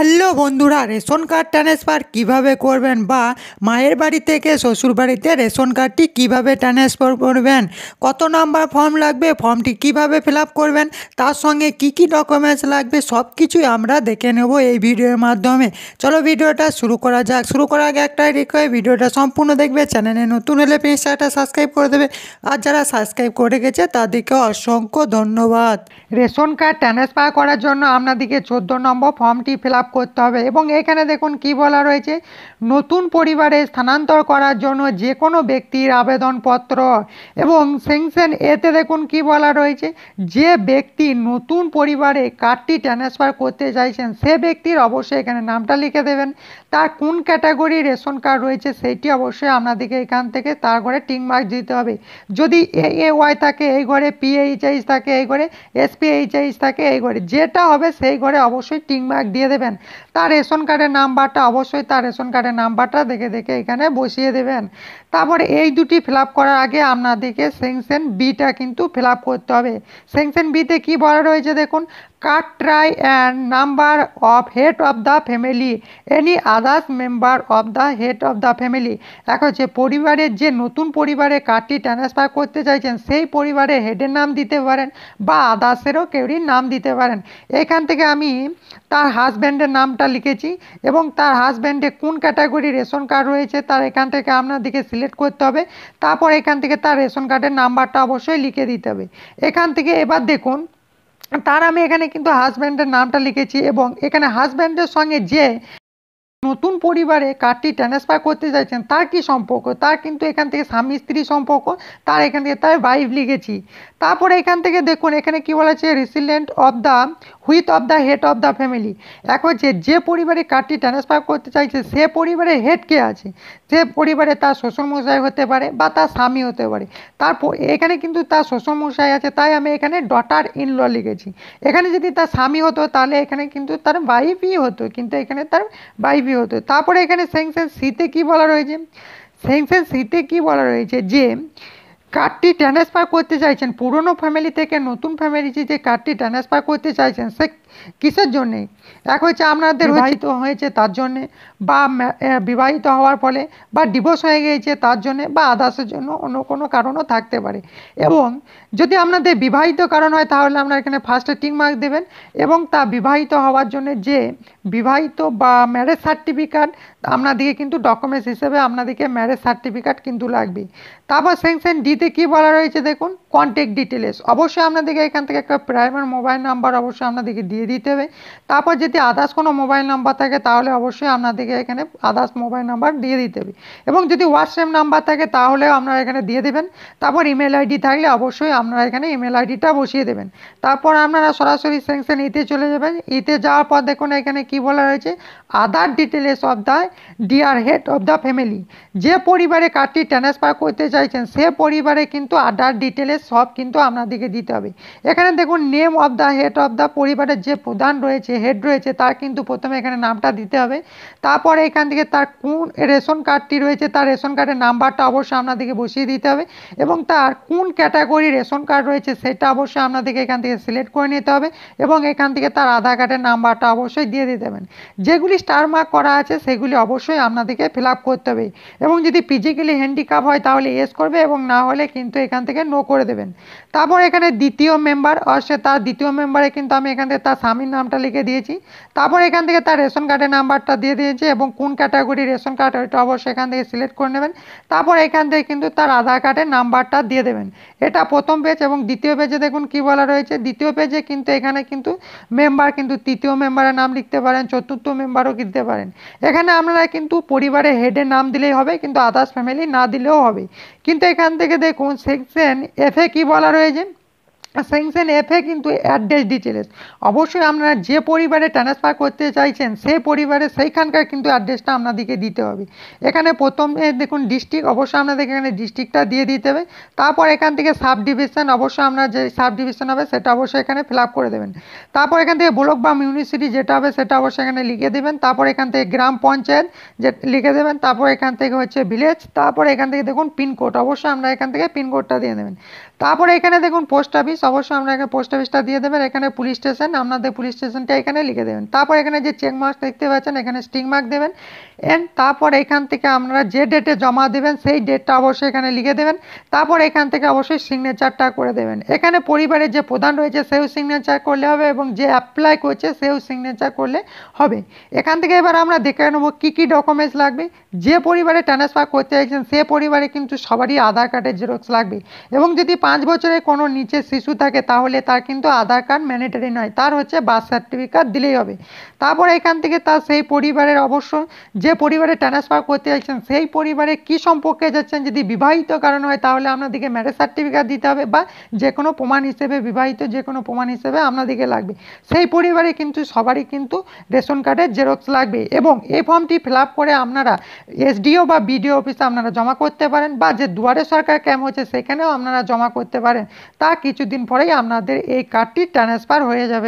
Hello hello বন্ধুরা ration card transfer কিভাবে করবেন বা মায়ের বাড়ি থেকে শ্বশুর বাড়িতে রেশন কার্ডটি কিভাবে ট্রান্সফার করবেন কত নাম্বার ফর্ম লাগবে ফর্মটি কিভাবে ফিল করবেন তার সঙ্গে কি কি ডকুমেন্টস লাগবে সব কিছুই আমরা দেখে নেব এই ভিডিওর মাধ্যমে চলো ভিডিওটা শুরু করা যাক শুরু করার আগে একটাই রিকোয়েস্ট ভিডিওটা সম্পূর্ণ দেখবে চ্যানেলে নতুন হলে পেজটা সাবস্ক্রাইব করে দেবে আর যারা সাবস্ক্রাইব করে গেছে তাদেরকে অসংখ্য ধন্যবাদ রেশন কার্ড ট্রান্সফার করার জন্য আপনাদেরকে চোদ্দো নম্বর ফর্মটি ফিল করতে করতে হবে এবং এখানে দেখুন কি বলা রয়েছে নতুন পরিবারে স্থানান্তর করার জন্য যে কোনো ব্যক্তির আবেদনপত্র এবং সেংশন এতে দেখুন কি বলা রয়েছে যে ব্যক্তি নতুন পরিবারে কার্ডটি ট্রান্সফার করতে চাইছেন সে ব্যক্তির অবশ্যই এখানে নামটা লিখে দেবেন তার কোন ক্যাটাগরি রেশন কার্ড রয়েছে সেইটি অবশ্যই আপনাদেরকে এখান থেকে তার ঘরে টিং মার্ক দিতে হবে যদি এ এ ওয়াই থাকে এই ঘরে পিএইচআইস থাকে এই ঘরে এসপিএইচআইস থাকে এই ঘরে যেটা হবে সেই ঘরে অবশ্যই টিং মার্ক দিয়ে দেবেন তার রেশন কার্ডের নাম্বারটা অবশ্যই তার রেশন কার্ডের নাম্বারটা দেখে দেখে এখানে বসিয়ে দেবেন তারপরে এই দুটি ফিল করার আগে আপনাদেরকে সেংশন বিটা কিন্তু ফিল করতে হবে সেংশন বিতে কি বলা রয়েছে দেখুন card try and number of head of the family any others member of the head of the family এখন যে পরিবারের যে নতুন পরিবারে কার্ডটি ট্রান্সফার করতে চাইছেন সেই পরিবারে হেডের নাম দিতে পারেন বা আদার্সেরও কেউরই নাম দিতে পারেন এখান থেকে আমি তার হাজব্যান্ডের নামটা লিখেছি এবং তার হাজব্যান্ডে কোন ক্যাটাগরি রেশন কার্ড রয়েছে তার এখান থেকে আপনাদেরকে সিলেক্ট করতে হবে তারপর এখান থেকে তার রেশন কার্ডের নাম্বারটা অবশ্যই লিখে দিতে হবে এখান থেকে এবার দেখুন তার আমি এখানে কিন্তু হাজব্যান্ডের নামটা লিখেছি এবং এখানে হাজব্যান্ডের সঙ্গে যে নতুন পরিবারে কার্ডটি ট্রান্সফার করতে চাইছেন তার কি সম্পর্ক তার কিন্তু এখান থেকে স্বামী স্ত্রী সম্পর্ক তার এখান থেকে তার ওয়াইফ লিখেছি তারপরে এখান থেকে দেখুন এখানে কি বলেছে আছে resident of the with of the head of the family এখন যে যে পরিবারে কার্ডটি ট্রান্সফার করতে চাইছে সে পরিবারে হেড কে আছে যে পরিবারে তার শ্বশুরমশাই হতে পারে বা তার স্বামী হতে পারে তার এখানে কিন্তু তার শ্বশুরমশাই আছে তাই আমি এখানে ডটার ইন ল লিখেছি এখানে যদি তার স্বামী হতো তাহলে এখানে কিন্তু তার বাইফই হতো কিন্তু এখানে তার বাইফই হতো তারপরে এখানে সেংসেন সিতে কি বলা রয়েছে সেংসেন সিতে কি বলা রয়েছে যে কার্ডটি ট্রান্সফার করতে চাইছেন পুরনো ফ্যামিলি থেকে নতুন ফ্যামিলিতে যে কার্ডটি ট্রান্সফার করতে চাইছেন সে কিসের জন্যে এক হচ্ছে আপনাদের বিবাহিত হয়েছে তার জন্যে বা বিবাহিত হওয়ার ফলে বা ডিভোর্স হয়ে গিয়েছে তার জন্যে বা আদার্সের জন্য অন্য কোনো কারণও থাকতে পারে এবং যদি আপনাদের বিবাহিত কারণ হয় তাহলে আপনারা এখানে ফার্স্টে টিক মার্ক দেবেন এবং তা বিবাহিত হওয়ার জন্য যে বিবাহিত বা ম্যারেজ সার্টিফিকেট আপনাদিকে কিন্তু ডকুমেন্টস হিসেবে আপনাদিকে ম্যারেজ সার্টিফিকেট কিন্তু লাগবে তারপর সেংশন ডিতে কি বলা রয়েছে দেখুন কন্ট্যাক্ট ডিটেলস অবশ্যই আপনাদেরকে এখান থেকে একটা প্রাইমার মোবাইল নাম্বার অবশ্যই আপনাদেরকে দিয়ে দিতে হবে তারপর যদি আদার্স কোনো মোবাইল নাম্বার থাকে তাহলে অবশ্যই আপনাদেরকে এখানে আদার্স মোবাইল নাম্বার দিয়ে দিতে হবে এবং যদি হোয়াটসঅ্যাপ নাম্বার থাকে তাহলেও আপনারা এখানে দিয়ে দেবেন তারপর ইমেল আইডি থাকলে অবশ্যই আপনারা এখানে ইমেল আইডিটা বসিয়ে দেবেন তারপর আপনারা সরাসরি সেংশন ইতে e চলে যাবেন ইতে e যাওয়ার পর দেখুন এখানে কি বলা রয়েছে আদার ডিটেলস অফ দ্য হয় dear head of the family যে পরিবারে কার্ডটি ট্রান্সফার করতে চাইছেন সে পরিবারে কিন্তু আদার ডিটেলে সব কিন্তু আপনাদেরকে দিতে হবে এখানে দেখুন name of the head of the পরিবারের যে প্রধান রয়েছে হেড রয়েছে তার কিন্তু প্রথমে এখানে নামটা দিতে হবে তারপরে এখান থেকে তার কোন রেশন কার্ডটি রয়েছে তার রেশন কার্ডের নাম্বারটা অবশ্যই আপনাদেরকে বসিয়ে দিতে হবে এবং তার কোন ক্যাটাগরি রেশন কার্ড রয়েছে সেটা অবশ্যই আপনাদেরকে এখান থেকে সিলেক্ট করে নিতে হবে এবং এখান থেকে তার আধার কার্ডের নাম্বারটা অবশ্যই দিয়ে দিতে হবে যেগুলি স্টার মার্ক করা আছে সেগুলি অবশ্যই আপনাদেরকে ফিল করতে হবে এবং যদি ফিজিক্যালি হ্যান্ডিক্যাপ হয় তাহলে এস করবে এবং না হলে কিন্তু এখান থেকে নো করে দেবেন তারপর এখানে দ্বিতীয় মেম্বার আর সে তার দ্বিতীয় মেম্বারে কিন্তু আমি এখান থেকে তার স্বামীর নামটা লিখে দিয়েছি তারপর এখান থেকে তার রেশন কার্ডের নাম্বারটা দিয়ে দিয়েছি এবং কোন ক্যাটাগরি রেশন কার্ড ওইটা অবশ্যই এখান থেকে সিলেক্ট করে নেবেন তারপর এখান থেকে কিন্তু তার আধার কার্ডের নাম্বারটা দিয়ে দেবেন এটা প্রথম পেজ এবং দ্বিতীয় পেজে দেখুন কি বলা রয়েছে দ্বিতীয় পেজে কিন্তু এখানে কিন্তু মেম্বার কিন্তু তৃতীয় মেম্বারের নাম লিখতে পারেন চতুর্থ মেম্বারও লিখতে পারেন এখানে আমরা আপনারা কিন্তু পরিবারে হেডে নাম দিলেই হবে কিন্তু আদার্স ফ্যামিলি না দিলেও হবে কিন্তু এখান থেকে দেখুন সেকশন এফে কি বলা রয়েছে স্যাংশন এফে কিন্তু অ্যাড্রেস ডিটেলস অবশ্যই আপনারা যে পরিবারে ট্রান্সফার করতে চাইছেন সেই পরিবারে সেইখানকার কিন্তু অ্যাড্রেসটা আপনাদেরকে দিতে হবে এখানে প্রথমে দেখুন ডিস্ট্রিক্ট অবশ্যই আপনাদেরকে এখানে ডিস্ট্রিক্টটা দিয়ে দিতে হবে তারপর এখান থেকে সাব ডিভিশন অবশ্যই আপনার যে সাব ডিভিশন হবে সেটা অবশ্যই এখানে ফিল করে দেবেন তারপর এখান থেকে ব্লক বা মিউনিসিপালিটি যেটা হবে সেটা অবশ্যই এখানে লিখে দেবেন তারপর এখান থেকে গ্রাম পঞ্চায়েত যে লিখে দেবেন তারপর এখান থেকে হচ্ছে ভিলেজ তারপর এখান থেকে দেখুন পিনকোড অবশ্যই আমরা এখান থেকে পিনকোডটা দিয়ে দেবেন তারপরে এখানে দেখুন পোস্ট অফিস অফিস অবশ্যই আপনাকে পোস্ট অফিসটা দিয়ে দেবেন এখানে পুলিশ স্টেশন আপনাদের পুলিশ স্টেশনটা এখানে লিখে দেবেন তারপর এখানে যে চেক মার্ক দেখতে পাচ্ছেন এখানে স্টিং মার্ক দেবেন অ্যান্ড তারপর এখান থেকে আপনারা যে ডেটে জমা দেবেন সেই ডেটটা অবশ্যই এখানে লিখে দেবেন তারপর এখান থেকে অবশ্যই সিগনেচারটা করে দেবেন এখানে পরিবারের যে প্রধান রয়েছে সেও সিগনেচার করলে হবে এবং যে অ্যাপ্লাই করছে সেও সিগনেচার করলে হবে এখান থেকে এবার আমরা দেখে নেবো কী কী ডকুমেন্টস লাগবে যে পরিবারে ট্রান্সফার করতে চাইছেন সে পরিবারে কিন্তু সবারই আধার কার্ডের জেরক্স লাগবে এবং যদি পাঁচ বছরের কোনো নিচে শিশু ইস্যু থাকে তাহলে তার কিন্তু আধার কার্ড ম্যান্ডেটারি নয় তার হচ্ছে বার্থ সার্টিফিকেট দিলেই হবে তারপর এখান থেকে তার সেই পরিবারের অবশ্য যে পরিবারে ট্রান্সফার করতে যাচ্ছেন সেই পরিবারে কি সম্পর্কে যাচ্ছেন যদি বিবাহিত কারণ হয় তাহলে আপনাদেরকে ম্যারেজ সার্টিফিকেট দিতে হবে বা যে কোনো প্রমাণ হিসেবে বিবাহিত যে কোনো প্রমাণ হিসেবে আপনাদেরকে লাগবে সেই পরিবারে কিন্তু সবারই কিন্তু রেশন কার্ডের জেরক্স লাগবে এবং এই ফর্মটি ফিল করে আপনারা এসডিও বা বিডিও অফিসে আপনারা জমা করতে পারেন বা যে দুয়ারে সরকার ক্যাম্প হচ্ছে সেখানেও আপনারা জমা করতে পারেন তা কিছুদিন দিন পরেই আপনাদের এই কার্ডটি ট্রান্সফার হয়ে যাবে